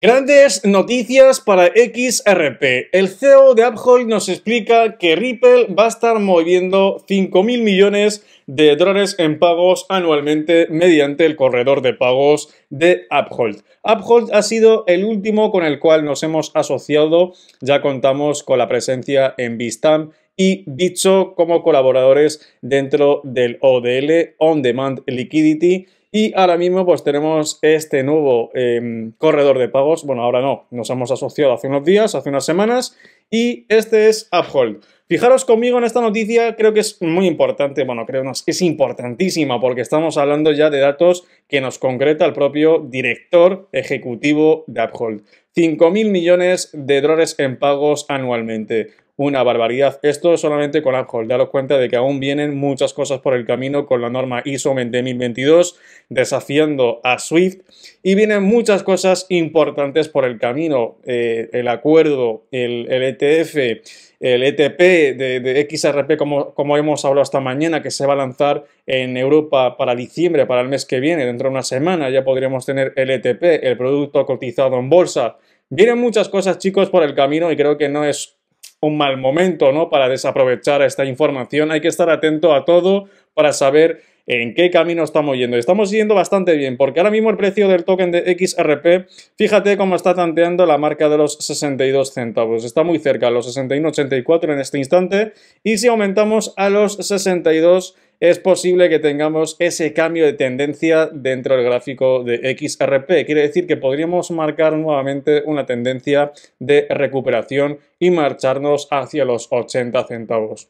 Grandes noticias para XRP. El CEO de Uphold nos explica que Ripple va a estar moviendo 5.000 millones de dólares en pagos anualmente mediante el corredor de pagos de Uphold. Uphold ha sido el último con el cual nos hemos asociado. Ya contamos con la presencia en Bistamp y Bicho como colaboradores dentro del ODL, On Demand Liquidity y ahora mismo pues tenemos este nuevo em, corredor de pagos. Bueno, ahora no, nos hemos asociado hace unos días, hace unas semanas. Y este es Uphold. Fijaros conmigo en esta noticia, creo que es muy importante, bueno, creo que es importantísima porque estamos hablando ya de datos que nos concreta el propio director ejecutivo de Uphold. 5.000 millones de dólares en pagos anualmente una barbaridad. Esto solamente con Apple. Daros cuenta de que aún vienen muchas cosas por el camino con la norma ISO 2022, desafiando a Swift y vienen muchas cosas importantes por el camino. Eh, el acuerdo, el, ETF, el ETP e de, XRP, como, como hemos hablado esta mañana, que se va a lanzar en Europa para diciembre, para el mes que viene, dentro de una semana ya podríamos tener el ETP, el producto cotizado en bolsa. Vienen muchas cosas, chicos, por el camino y creo que no es un mal momento, ¿no? Para desaprovechar esta información. Hay que estar atento a todo para saber en qué camino estamos yendo. Estamos yendo bastante bien, porque ahora mismo el precio del token de XRP, fíjate cómo está tanteando la marca de los 62 centavos. Está muy cerca, los 61,84 en este instante. Y si aumentamos a los 62 es posible que tengamos ese cambio de tendencia dentro del gráfico de XRP. Quiere decir que podríamos marcar nuevamente una tendencia de recuperación y marcharnos hacia los 80 centavos.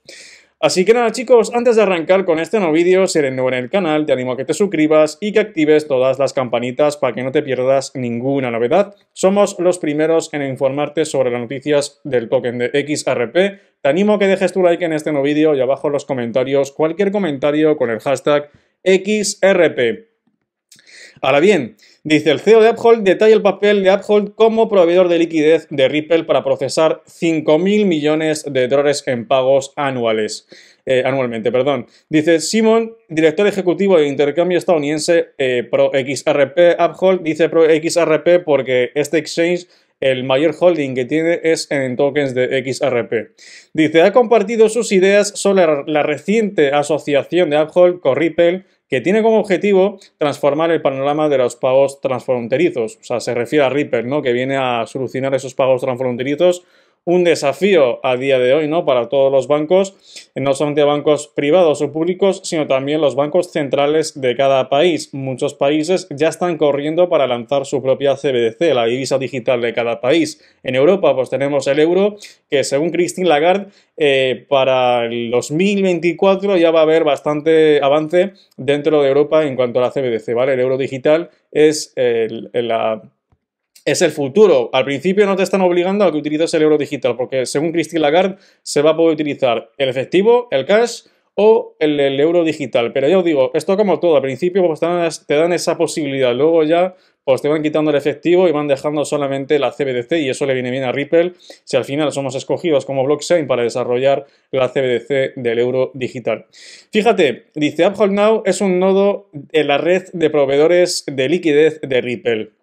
Así que nada chicos, antes de arrancar con este nuevo vídeo, si eres nuevo en el canal, te animo a que te suscribas y que actives todas las campanitas para que no te pierdas ninguna novedad. Somos los primeros en informarte sobre las noticias del token de XRP. Te animo a que dejes tu like en este nuevo vídeo y abajo en los comentarios cualquier comentario con el hashtag XRP. Ahora bien, dice el CEO de Uphold detalla el papel de Uphold como proveedor de liquidez de Ripple para procesar 5.000 millones de dólares en pagos anuales. Eh, anualmente, perdón. Dice Simon, director ejecutivo de intercambio estadounidense eh, ProXRP Uphold, dice ProXRP porque este exchange el mayor holding que tiene es en tokens de XRP. Dice, ha compartido sus ideas sobre la reciente asociación de Uphold con Ripple que tiene como objetivo transformar el panorama de los pagos transfronterizos. O sea, se refiere a Ripper, ¿no? Que viene a solucionar esos pagos transfronterizos un desafío a día de hoy, ¿no? Para todos los bancos, eh, no solamente bancos privados o públicos, sino también los bancos centrales de cada país. Muchos países ya están corriendo para lanzar su propia CBDC, la divisa digital de cada país. En Europa, pues tenemos el euro, que según Christine Lagarde, eh, para el 2024 ya va a haber bastante avance dentro de Europa en cuanto a la CBDC, ¿vale? El euro digital es la es el futuro. Al principio no te están obligando a que utilices el euro digital, porque según Christine Lagarde se va a poder utilizar el efectivo, el cash o el, euro digital. Pero ya os digo, esto como todo, al principio pues, te dan esa posibilidad, luego ya pues te van quitando el efectivo y van dejando solamente la CBDC y eso le viene bien a Ripple si al final somos escogidos como blockchain para desarrollar la CBDC del euro digital. Fíjate, dice Uphold Now es un nodo en la red de proveedores de liquidez de Ripple.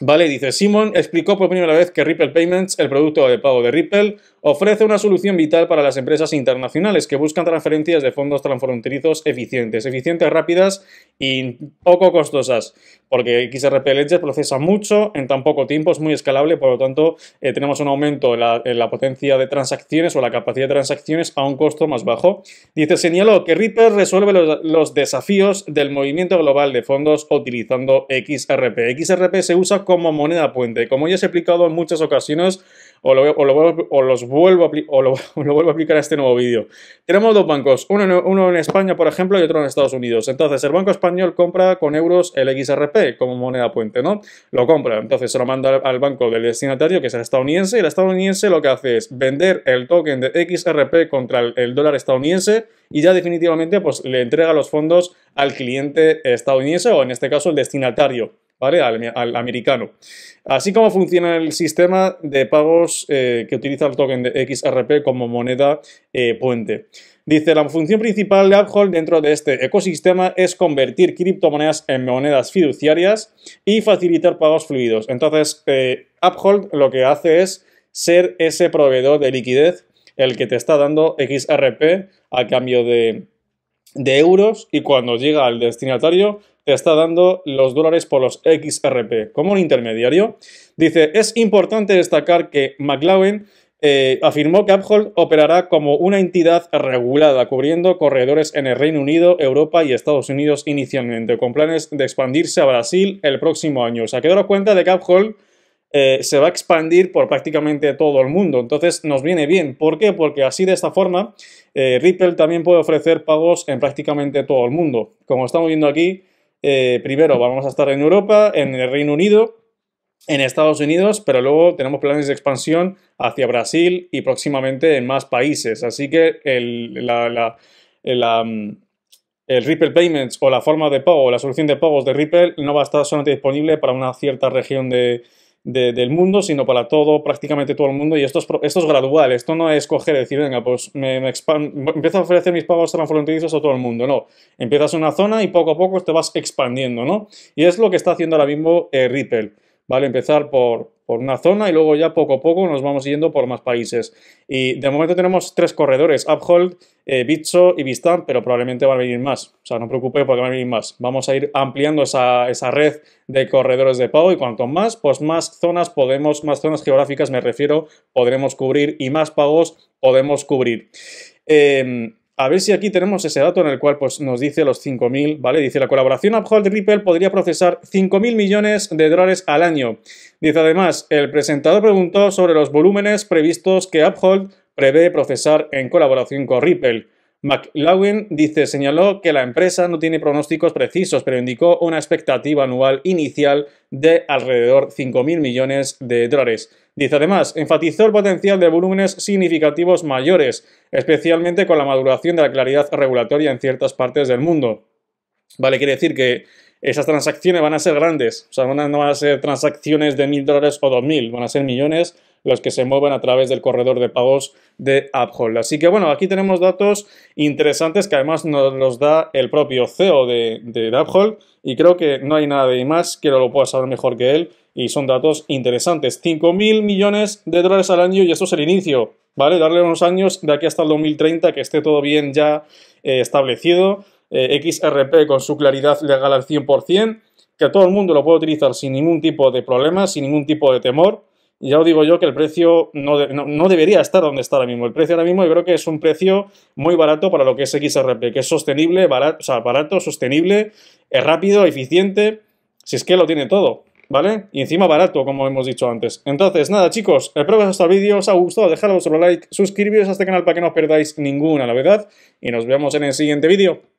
Vale, dice Simon explicó por primera vez que Ripple Payments, el producto de pago de Ripple, ofrece una solución vital para las empresas internacionales que buscan transferencias de fondos transfronterizos eficientes, eficientes, rápidas y poco costosas, porque XRP Ledger procesa mucho en tan poco tiempo, es muy escalable, por lo tanto eh, tenemos un aumento en la, potencia de transacciones o la capacidad de transacciones a un costo más bajo. Dice, señaló que Ripper resuelve los, desafíos del movimiento global de fondos utilizando XRP. XRP se usa como moneda puente, como ya he explicado en muchas ocasiones, o, lo, los vuelvo a, lo, vuelvo a aplicar a este nuevo vídeo. Tenemos dos bancos, uno en, uno en, España, por ejemplo, y otro en Estados Unidos. Entonces, el banco español compra con euros el XRP como moneda puente, ¿no? Lo compra, entonces se lo manda al, banco del destinatario, que es el estadounidense, y el estadounidense lo que hace es vender el token de XRP contra el, el dólar estadounidense y ya definitivamente pues, le entrega los fondos al cliente estadounidense o en este caso el destinatario. Al, americano. Así como funciona el sistema de pagos eh, que utiliza el token de XRP como moneda eh, puente. Dice, la función principal de Uphold dentro de este ecosistema es convertir criptomonedas en monedas fiduciarias y facilitar pagos fluidos. Entonces, eh, Uphold lo que hace es ser ese proveedor de liquidez, el que te está dando XRP a cambio de, de euros y cuando llega al destinatario te está dando los dólares por los XRP como un intermediario. Dice, es importante destacar que McLaren eh, afirmó que Uphold operará como una entidad regulada, cubriendo corredores en el Reino Unido, Europa y Estados Unidos inicialmente, con planes de expandirse a Brasil el próximo año. O sea, que cuenta de que eh, se va a expandir por prácticamente todo el mundo. Entonces nos viene bien. ¿Por qué? Porque así de esta forma eh, Ripple también puede ofrecer pagos en prácticamente todo el mundo. Como estamos viendo aquí, eh, primero vamos a estar en Europa, en el Reino Unido, en Estados Unidos, pero luego tenemos planes de expansión hacia Brasil y próximamente en más países. Así que el, mm, el Ripple Payments o la forma de pago, la solución de pagos de Ripple no va a estar solamente disponible para una cierta región de, del mundo, sino para todo, prácticamente todo el mundo. Y esto es, esto gradual, esto no es coger decir, venga, pues me, empiezo a ofrecer mis pagos transfronterizos a todo el mundo. No, empiezas una zona y poco a poco te vas expandiendo, ¿no? Y es lo que está haciendo ahora mismo eh, Ripple, ¿vale? Empezar por, por una zona y luego ya poco a poco nos vamos yendo por más países. Y de momento tenemos tres corredores, Uphold, eh, Bitso y Vistan, pero probablemente van a venir más. O sea, no preocupe porque van a venir más. Vamos a ir ampliando esa, esa red de corredores de pago y cuanto más, pues más zonas podemos, más zonas geográficas me refiero, podremos cubrir y más pagos podemos cubrir. Em, a ver si aquí tenemos ese dato en el cual pues, nos dice los 5.000, ¿vale? Dice, la colaboración Uphold Ripple podría procesar 5.000 millones de dólares al año. Dice, además, el presentador preguntó sobre los volúmenes previstos que Uphold prevé procesar en colaboración con Ripple. McLaughlin dice, señaló que la empresa no tiene pronósticos precisos, pero indicó una expectativa anual inicial de alrededor 5.000 millones de dólares. Dice además, enfatizó el potencial de volúmenes significativos mayores, especialmente con la maduración de la claridad regulatoria en ciertas partes del mundo. Vale, quiere decir que esas transacciones van a ser grandes, o sea, no van a ser transacciones de 1.000 dólares o dos mil, van a ser millones los que se mueven a través del corredor de pagos de Uphold. Así que bueno, aquí tenemos datos interesantes que además nos los da el propio CEO de, de, y creo que no hay nada de más que lo pueda saber mejor que él y son datos interesantes. 5.000 millones de dólares al año y esto es el inicio, ¿vale? Darle unos años de aquí hasta el 2030 que esté todo bien ya eh, establecido. Eh, XRP con su claridad legal al 100%, que todo el mundo lo puede utilizar sin ningún tipo de problema, sin ningún tipo de temor ya os digo yo que el precio no, debería estar donde está ahora mismo. El precio ahora mismo yo creo que es un precio muy barato para lo que es XRP, que es sostenible, barato, barato, sostenible, es rápido, eficiente, si es que lo tiene todo. ¿Vale? Y encima barato, como hemos dicho antes. Entonces, nada, chicos, espero que os vídeo os ha gustado. Dejad un like, suscribiros a este canal para que no os perdáis ninguna verdad. Y nos vemos en el siguiente vídeo.